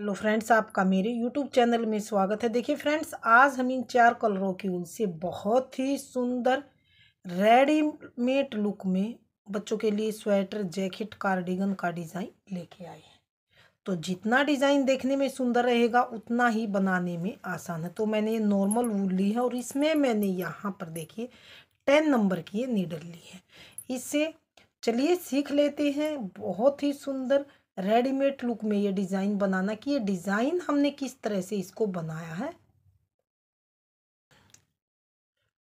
hello friends आपका मेरे YouTube channel में स्वागत है देखिए फ्रेंड्स आज हम इन चार कलरों की उल से बहुत ही सुंदर रेडीमेड लुक में बच्चों के लिए स्वेटर जैकेट कार्डिगन का डिज़ाइन लेके आए हैं तो जितना डिज़ाइन देखने में सुंदर रहेगा उतना ही बनाने में आसान है तो मैंने ये नॉर्मल वूल ली है और इसमें मैंने यहाँ पर देखिए टेन नंबर की ये नीडल ली है इससे चलिए सीख लेते हैं बहुत ही सुंदर रेडीमेड लुक में ये डिज़ाइन बनाना कि ये डिज़ाइन हमने किस तरह से इसको बनाया है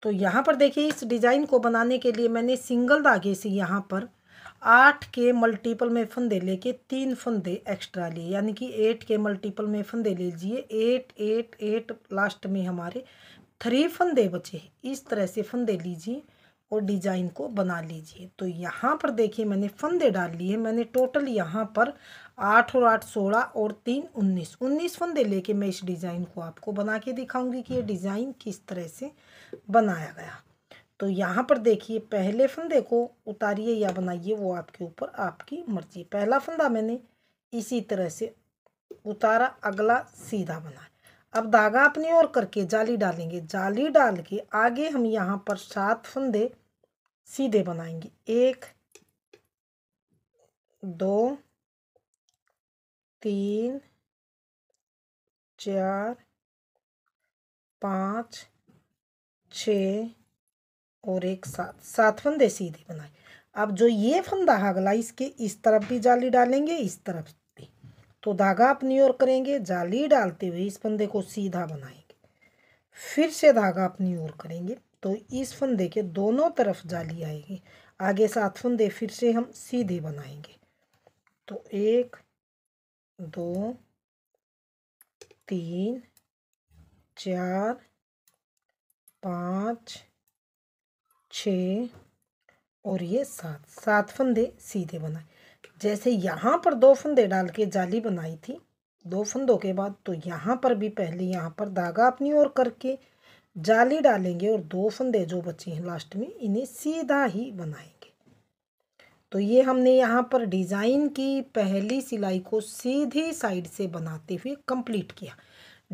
तो यहाँ पर देखिए इस डिज़ाइन को बनाने के लिए मैंने सिंगल धागे से यहाँ पर आठ के मल्टीपल में फंदे लेके तीन फंदे एक्स्ट्रा लिए यानी कि एट के मल्टीपल में फंदे ले लीजिए एट एट एट लास्ट में हमारे थ्री फंदे बचे इस तरह से फंदे लीजिए और डिजाइन को बना लीजिए तो यहाँ पर देखिए मैंने फंदे डाल लिए मैंने टोटल यहाँ पर आठ और आठ सोलह और तीन उन्नीस उन्नीस फंदे लेके मैं इस डिज़ाइन को आपको बना के दिखाऊंगी कि ये डिज़ाइन किस तरह से बनाया गया तो यहाँ पर देखिए पहले फंदे को उतारिए या बनाइए वो आपके ऊपर आपकी मर्जी पहला फंदा मैंने इसी तरह से उतारा अगला सीधा बना अब धागा अपनी ओर करके जाली डालेंगे जाली डाल के आगे हम यहाँ पर सात फंदे सीधे बनाएंगे एक दो तीन चार पाँच छ और एक सात सात फंदे सीधे बनाए अब जो ये फंदा हागला इसके इस तरफ भी जाली डालेंगे इस तरफ तो धागा अपनी ओर करेंगे जाली डालते हुए इस फंदे को सीधा बनाएंगे फिर से धागा अपनी ओर करेंगे तो इस फंदे के दोनों तरफ जाली आएगी आगे सात फंदे फिर से हम सीधे बनाएंगे तो एक दो तीन चार पाँच छ और ये सात सात फंदे सीधे बनाए जैसे यहाँ पर दो फंदे डाल के जाली बनाई थी दो फंदों के बाद तो यहाँ पर भी पहले यहाँ पर धागा अपनी ओर करके जाली डालेंगे और दो फंदे जो बचे हैं लास्ट में इन्हें सीधा ही बनाएंगे तो ये हमने यहाँ पर डिज़ाइन की पहली सिलाई को सीधी साइड से बनाते हुए कंप्लीट किया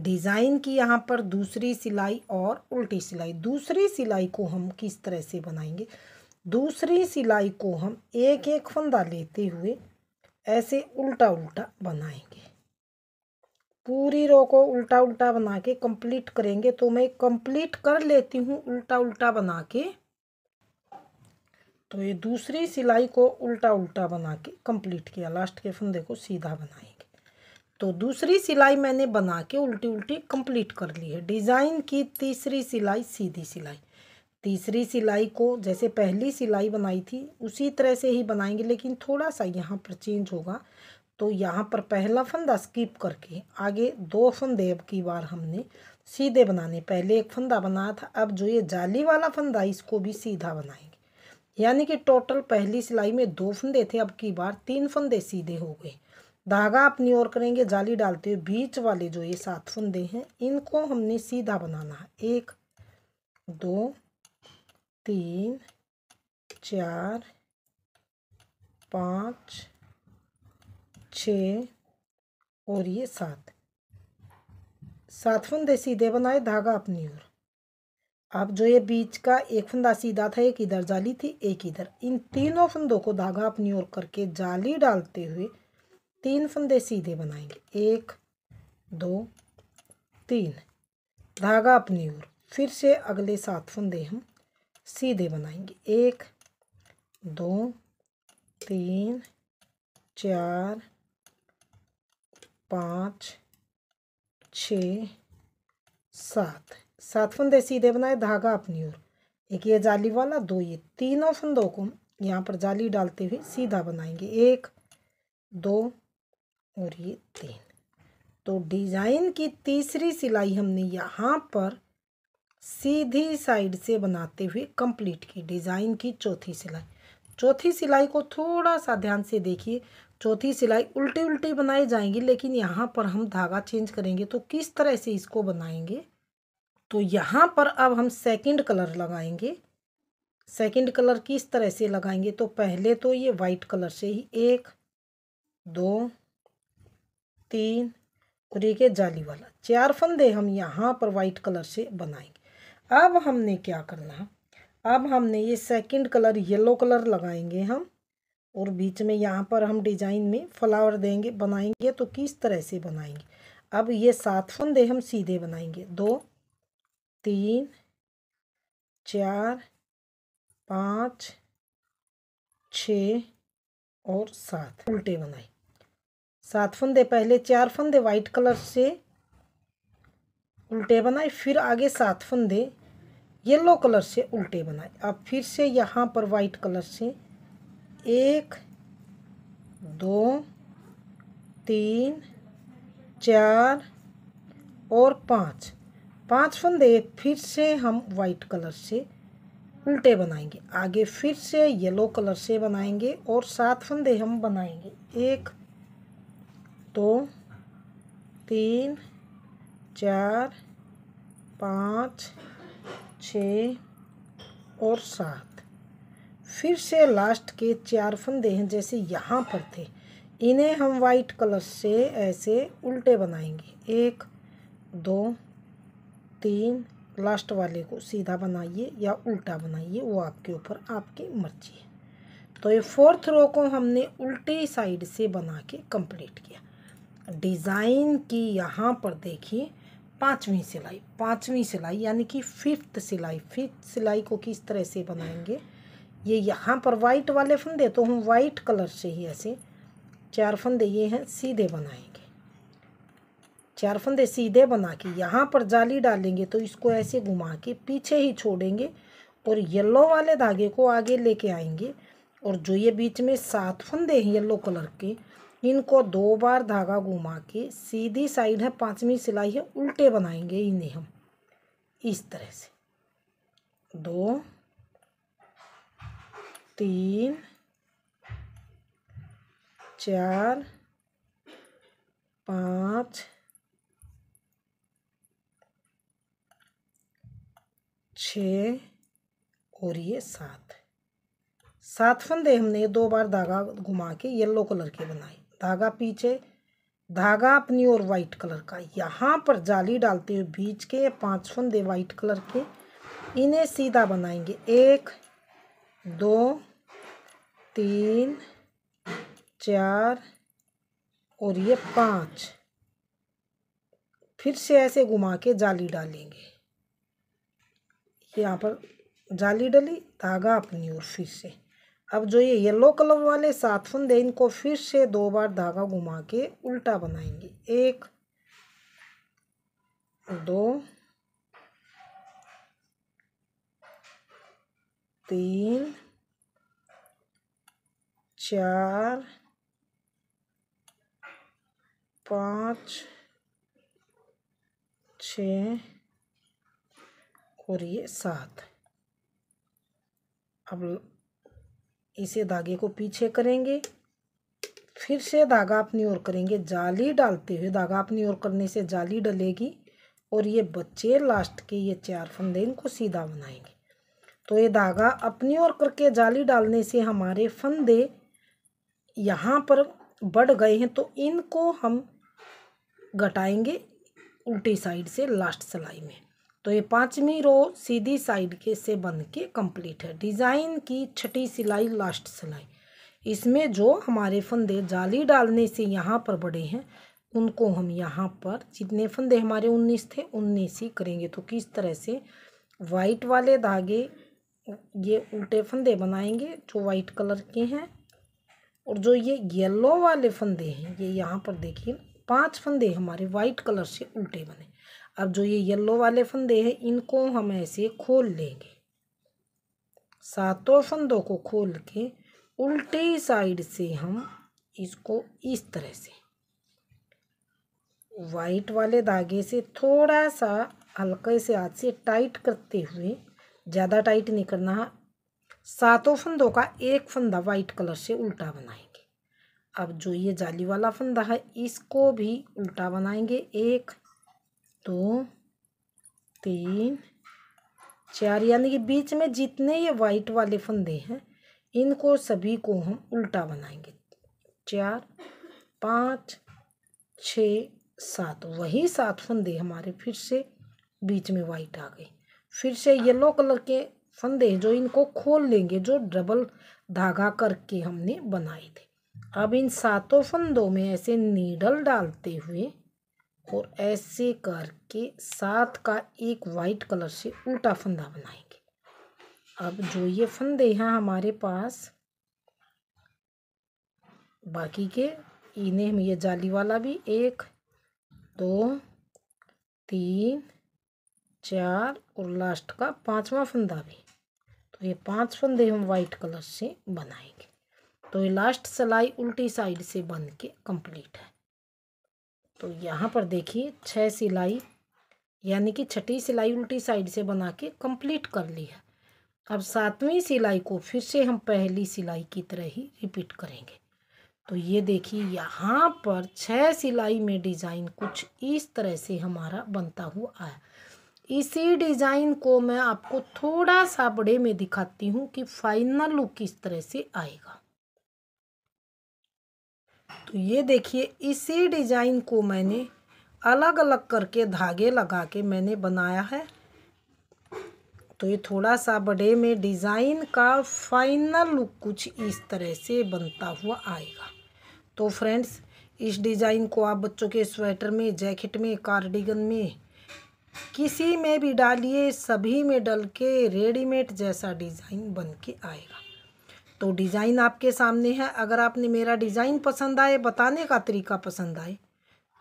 डिज़ाइन की यहाँ पर दूसरी सिलाई और उल्टी सिलाई दूसरी सिलाई को हम किस तरह से बनाएंगे दूसरी सिलाई को हम एक एक फंदा लेते हुए ऐसे उल्टा उल्टा बनाएंगे पूरी रो को उल्टा उल्टा बना के कंप्लीट करेंगे तो मैं कंप्लीट कर लेती हूँ उल्टा उल्टा बना के तो ये दूसरी सिलाई को उल्टा उल्टा बना के कंप्लीट किया लास्ट के फंदे को सीधा बनाएंगे तो दूसरी सिलाई मैंने बना के उल्टी उल्टी कंप्लीट कर ली है डिज़ाइन की तीसरी सिलाई सीधी सिलाई तीसरी सिलाई को जैसे पहली सिलाई बनाई थी उसी तरह से ही बनाएंगे लेकिन थोड़ा सा यहाँ पर चेंज होगा तो यहाँ पर पहला फंदा स्किप करके आगे दो फंदे अब की बार हमने सीधे बनाने पहले एक फंदा बनाया था अब जो ये जाली वाला फंदा इसको भी सीधा बनाएंगे यानी कि टोटल पहली सिलाई में दो फंदे थे अब की बार तीन फंदे सीधे हो गए धागा अपनी ओर करेंगे जाली डालते हुए बीच वाले जो ये सात फंदे हैं इनको हमने सीधा बनाना है एक दो तीन चार पाँच छ और ये सात सात फंदे सीधे बनाए धागा अपनी ओर अब जो ये बीच का एक फंदा सीधा था एक इधर जाली थी एक इधर इन तीनों फंदों को धागा अपनी ओर करके जाली डालते हुए तीन फंदे सीधे बनाएंगे एक दो तीन धागा अपनी ओर फिर से अगले सात फंदे हम सीधे बनाएंगे एक दो तीन चार पाँच छ सात सात फंदे सीधे बनाए धागा अपनी ओर एक ये जाली वाला दो ये तीनों फंदों को यहाँ पर जाली डालते हुए सीधा बनाएंगे एक दो और ये तीन तो डिज़ाइन की तीसरी सिलाई हमने यहाँ पर सीधी साइड से बनाते हुए कंप्लीट की डिज़ाइन की चौथी सिलाई चौथी सिलाई को थोड़ा सा ध्यान से देखिए चौथी सिलाई उल्टी उल्टी बनाई जाएंगी लेकिन यहाँ पर हम धागा चेंज करेंगे तो किस तरह से इसको बनाएंगे तो यहाँ पर अब हम सेकंड कलर लगाएंगे सेकंड कलर किस तरह से लगाएंगे तो पहले तो ये वाइट कलर से ही एक दो तीन और एक जाली वाला चार फंदे हम यहाँ पर वाइट कलर से बनाएंगे अब हमने क्या करना अब हमने ये सेकंड कलर येलो कलर लगाएंगे हम और बीच में यहाँ पर हम डिजाइन में फ्लावर देंगे बनाएंगे तो किस तरह से बनाएंगे अब ये सात फंदे हम सीधे बनाएंगे दो तीन चार पाँच छ और सात उल्टे बनाए सात फंदे पहले चार फंदे वाइट कलर से उल्टे बनाए फिर आगे सात फंदे येलो कलर से उल्टे बनाए अब फिर से यहाँ पर वाइट कलर से एक दो तीन चार और पाँच पाँच फंदे फिर से हम वाइट कलर से उल्टे बनाएंगे आगे फिर से येलो कलर से बनाएंगे और सात फंदे हम बनाएंगे एक दो तीन चार पाँच छ और सात फिर से लास्ट के चार फंदे हैं जैसे यहाँ पर थे इन्हें हम वाइट कलर से ऐसे उल्टे बनाएंगे एक दो तीन लास्ट वाले को सीधा बनाइए या उल्टा बनाइए वो आपके ऊपर आपकी मर्जी है तो ये फोर्थ रो को हमने उल्टी साइड से बना के कंप्लीट किया डिज़ाइन की यहाँ पर देखिए पाँचवीं सिलाई पाँचवीं सिलाई यानी कि फिफ्थ सिलाई फिफ्थ सिलाई को किस तरह से बनाएंगे ये यहाँ पर वाइट वाले फंदे तो हम वाइट कलर से ही ऐसे चार फंदे ये हैं सीधे बनाएंगे चार फंदे सीधे बना के यहाँ पर जाली डालेंगे तो इसको ऐसे घुमा के पीछे ही छोड़ेंगे और येलो वाले धागे को आगे लेके आएंगे और जो ये बीच में सात फंदे हैं येलो कलर के इनको दो बार धागा घुमा के सीधी साइड है पाँचवीं सिलाई है उल्टे बनाएंगे इन्हें हम इस तरह से दो तीन चार पाँच छ और ये सात सात फंदे हमने दो बार धागा घुमा के येलो कलर के बनाए धागा पीछे धागा अपनी और वाइट कलर का यहाँ पर जाली डालते हुए बीच के पाँच फंदे वाइट कलर के इन्हें सीधा बनाएंगे एक दो तीन चार और ये पाँच फिर से ऐसे घुमा के जाली डालेंगे यहाँ पर जाली डली धागा अपनी ओर फिर से अब जो ये येलो कलर वाले सात फंदे इनको फिर से दो बार धागा घुमा के उल्टा बनाएंगे एक दो तीन चार पाँच छ और ये सात अब इसे धागे को पीछे करेंगे फिर से धागा अपनी ओर करेंगे जाली डालते हुए धागा अपनी ओर करने से जाली डलेगी और ये बच्चे लास्ट के ये चार फंदे इनको सीधा बनाएंगे तो ये धागा अपनी ओर करके जाली डालने से हमारे फंदे यहाँ पर बढ़ गए हैं तो इनको हम घटाएंगे उल्टी साइड से लास्ट सिलाई में तो ये पांचवी रो सीधी साइड के से बन के कंप्लीट है डिज़ाइन की छठी सिलाई लास्ट सिलाई इसमें जो हमारे फंदे जाली डालने से यहाँ पर बड़े हैं उनको हम यहाँ पर जितने फंदे हमारे उन्नीस थे उन्नीस ही करेंगे तो किस तरह से वाइट वाले धागे ये उल्टे फंदे बनाएंगे जो वाइट कलर के हैं और जो ये येलो वाले फंदे हैं ये यहाँ पर देखिए पांच फंदे हमारे वाइट कलर से उल्टे बने अब जो ये येलो वाले फंदे हैं इनको हम ऐसे खोल लेंगे सातों फंदों को खोल के उल्टे साइड से हम इसको इस तरह से वाइट वाले धागे से थोड़ा सा हल्के से हाथ से टाइट करते हुए ज़्यादा टाइट नहीं करना सातों फंदों का एक फंदा वाइट कलर से उल्टा बनाएंगे अब जो ये जाली वाला फंदा है इसको भी उल्टा बनाएंगे एक दो तीन चार यानी कि बीच में जितने ये वाइट वाले फंदे हैं इनको सभी को हम उल्टा बनाएंगे चार पाँच छ सात वही सात फंदे हमारे फिर से बीच में वाइट आ गए फिर से येलो कलर के फंदे जो इनको खोल लेंगे जो डबल धागा करके हमने बनाए थे अब इन सातों फंदों में ऐसे नीडल डालते हुए और ऐसे करके सात का एक वाइट कलर से उल्टा फंदा बनाएंगे अब जो ये फंदे हैं हमारे पास बाकी के इन्हें हम ये जाली वाला भी एक दो तीन चार और लास्ट का पांचवा फंदा भी तो ये पांच फंदे हम वाइट कलर से बनाएंगे तो ये लास्ट सिलाई उल्टी साइड से बन के कम्प्लीट है तो यहाँ पर देखिए छः सिलाई यानी कि छठी सिलाई उल्टी साइड से बना के कंप्लीट कर ली है अब सातवीं सिलाई को फिर से हम पहली सिलाई की तरह ही रिपीट करेंगे तो ये देखिए यहाँ पर छः सिलाई में डिज़ाइन कुछ इस तरह से हमारा बनता हुआ आया इसी डिज़ाइन को मैं आपको थोड़ा सा बड़े में दिखाती हूँ कि फाइनल लुक किस तरह से आएगा तो ये देखिए इसी डिज़ाइन को मैंने अलग अलग करके धागे लगा के मैंने बनाया है तो ये थोड़ा सा बड़े में डिज़ाइन का फाइनल लुक कुछ इस तरह से बनता हुआ आएगा तो फ्रेंड्स इस डिज़ाइन को आप बच्चों के स्वेटर में जैकेट में कार्डिगन में किसी में भी डालिए सभी में डल के रेडीमेड जैसा डिज़ाइन बन के आएगा तो डिज़ाइन आपके सामने है अगर आपने मेरा डिज़ाइन पसंद आए बताने का तरीका पसंद आए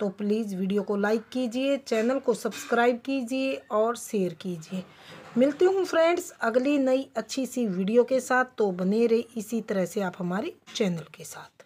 तो प्लीज़ वीडियो को लाइक कीजिए चैनल को सब्सक्राइब कीजिए और शेयर कीजिए मिलती हूँ फ्रेंड्स अगली नई अच्छी सी वीडियो के साथ तो बने रहे इसी तरह से आप हमारे चैनल के साथ